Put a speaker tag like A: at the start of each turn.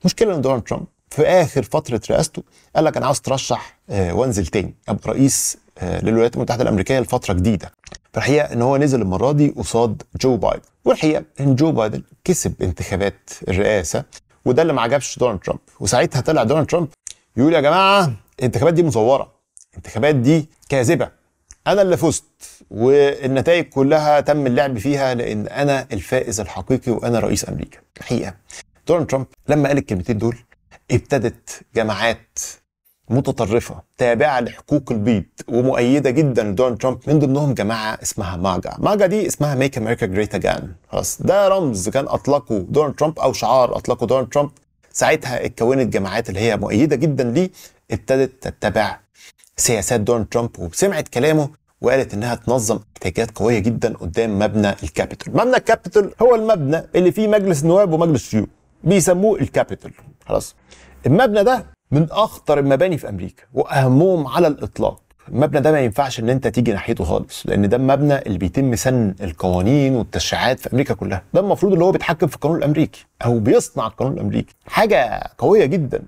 A: المشكله ان دونالد ترامب في اخر فتره رئاسته قال لك انا عاوز اترشح آه، وانزل تاني ابقى رئيس آه، للولايات المتحده الامريكيه لفتره جديده فالحقيقه ان هو نزل المره دي قصاد جو بايدن والحقيقه ان جو بايدن كسب انتخابات الرئاسه وده اللي ما عجبش دونالد ترامب وساعتها طلع دونالد ترامب يقول يا جماعه الانتخابات دي مزوره الانتخابات دي كاذبه انا اللي فزت والنتائج كلها تم اللعب فيها لان انا الفائز الحقيقي وانا رئيس امريكا الحقيقه دونالد ترامب لما قال الكلمتين دول ابتدت جماعات متطرفة تابعة لحقوق البيض ومؤيدة جدا لدونالد ترامب من ضمنهم جماعة اسمها ماجا ماجا دي اسمها ميك امريكا جريت اجان خلاص ده رمز كان اطلقه دونالد ترامب او شعار اطلقه دونالد ترامب ساعتها اتكونت جماعات اللي هي مؤيدة جدا ليه ابتدت تتبع سياسات دونالد ترامب وسمعت كلامه وقالت انها تنظم احتجاجات قويه جدا قدام مبنى الكابيتول مبنى الكابيتول هو المبنى اللي فيه مجلس النواب ومجلس الشيوخ بيسموه الكابيتال خلاص المبنى ده من اخطر المباني في امريكا واهمهم على الاطلاق المبنى ده ما ينفعش ان انت تيجي ناحيته خالص لان ده المبنى اللي بيتم سن القوانين والتشريعات في امريكا كلها ده المفروض اللي هو بيتحكم في القانون الامريكي او بيصنع القانون الامريكي حاجه قويه جدا